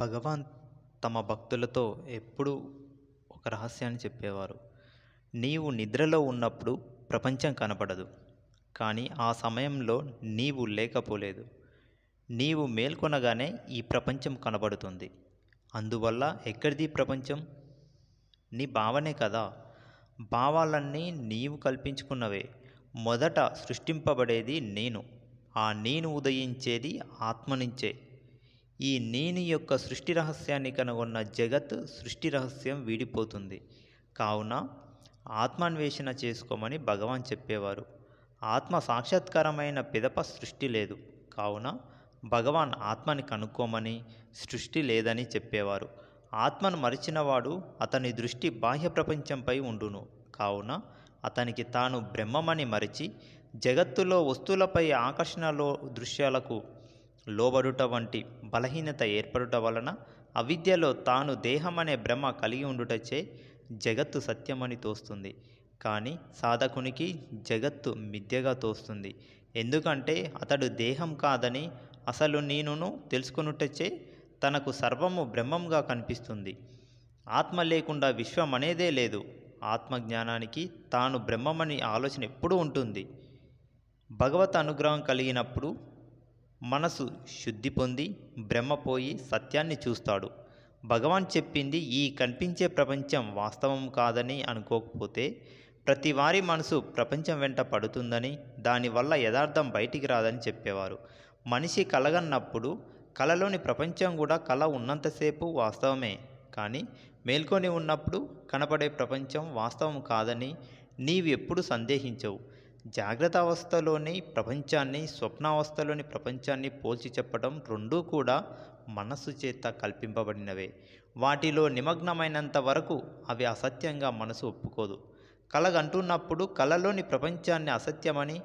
భగవాన్ తమ భక్తులతో ఎప్పుడూ ఒక రహస్యాన్ని చెప్పేవారు నీవు నిద్రలో ఉన్నప్పుడు ప్రపంచం కనపడదు కానీ ఆ సమయంలో నీవు లేకపోలేదు నీవు మేల్కొనగానే ఈ ప్రపంచం కనబడుతుంది అందువల్ల ఎక్కడిది ప్రపంచం నీ భావనే కదా భావాలన్నీ నీవు కల్పించుకున్నవే మొదట సృష్టింపబడేది నేను ఆ నేను ఉదయించేది ఆత్మ నుంచే ఈ నేను యొక్క సృష్టి రహస్యాన్ని కనుగొన్న జగత్ సృష్టి రహస్యం వీడిపోతుంది కావున ఆత్మాన్వేషణ చేసుకోమని భగవాన్ చెప్పేవారు ఆత్మ సాక్షాత్కారమైన పిదప సృష్టి లేదు కావున భగవాన్ ఆత్మని కనుక్కోమని సృష్టి లేదని చెప్పేవారు ఆత్మను మరిచినవాడు అతని దృష్టి బాహ్య ప్రపంచంపై ఉండును కావున అతనికి తాను బ్రహ్మమని మరిచి జగత్తులో వస్తువులపై ఆకర్షణలో దృశ్యాలకు లోబడుట వంటి బలహీనత ఏర్పడుట వలన అవిద్యలో తాను దేహం అనే భ్రమ కలిగి ఉండుటచే జగత్తు సత్యమని తోస్తుంది కానీ సాధకునికి జగత్తు మిథ్యగా తోస్తుంది ఎందుకంటే అతడు దేహం కాదని అసలు నేనును తెలుసుకున్నట్టచే తనకు సర్వము బ్రహ్మంగా కనిపిస్తుంది ఆత్మ లేకుండా విశ్వం అనేదే లేదు ఆత్మజ్ఞానానికి తాను బ్రహ్మమని ఆలోచన ఎప్పుడూ ఉంటుంది భగవత్ అనుగ్రహం కలిగినప్పుడు మనసు శుద్ధి పొంది బ్రహ్మపోయి సత్యాన్ని చూస్తాడు భగవాన్ చెప్పింది ఈ కనిపించే ప్రపంచం వాస్తవం కాదని అనుకోకపోతే ప్రతి వారి మనసు ప్రపంచం వెంట పడుతుందని దానివల్ల యథార్థం బయటికి రాదని చెప్పేవారు మనిషి కలగన్నప్పుడు కలలోని ప్రపంచం కూడా కళ ఉన్నంతసేపు వాస్తవమే కానీ మేల్కొని ఉన్నప్పుడు కనపడే ప్రపంచం వాస్తవం కాదని నీవెప్పుడు సందేహించవు జాగ్రత్త అవస్థలోని ప్రపంచాన్ని స్వప్నావస్థలోని ప్రపంచాన్ని పోల్చి చెప్పడం రెండూ కూడా మనస్సు చేత కల్పింపబడినవే వాటిలో నిమగ్నమైనంత వరకు అవి అసత్యంగా మనసు ఒప్పుకోదు కలగంటున్నప్పుడు కలలోని ప్రపంచాన్ని అసత్యమని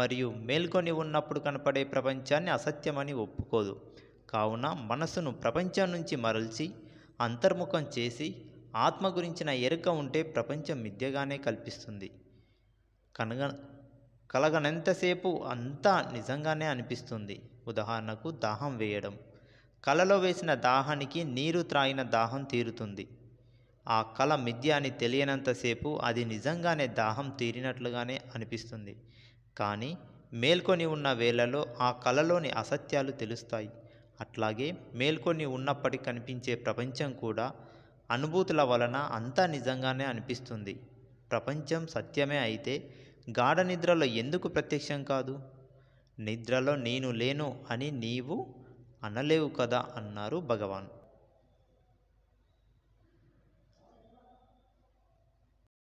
మరియు మేల్కొని ఉన్నప్పుడు కనపడే ప్రపంచాన్ని అసత్యమని ఒప్పుకోదు కావున మనసును ప్రపంచం నుంచి మరల్చి అంతర్ముఖం చేసి ఆత్మ గురించిన ఎరుక ఉంటే ప్రపంచం మిథ్యగానే కల్పిస్తుంది కనుగ కలగనంతసేపు అంతా నిజంగానే అనిపిస్తుంది ఉదాహరణకు దాహం వేయడం కలలో వేసిన దాహానికి నీరు త్రాగిన దాహం తీరుతుంది ఆ కళ మిథ్య అని తెలియనంతసేపు అది నిజంగానే దాహం తీరినట్లుగానే అనిపిస్తుంది కానీ మేల్కొని ఉన్న వేళలో ఆ కలలోని అసత్యాలు తెలుస్తాయి అట్లాగే మేల్కొని ఉన్నప్పటి కనిపించే ప్రపంచం కూడా అనుభూతుల వలన అంతా నిజంగానే అనిపిస్తుంది ప్రపంచం సత్యమే అయితే గాఢ నిద్రలో ఎందుకు ప్రత్యక్షం కాదు నిద్రలో నేను లేను అని నీవు అనలేవు కదా అన్నారు భగవాన్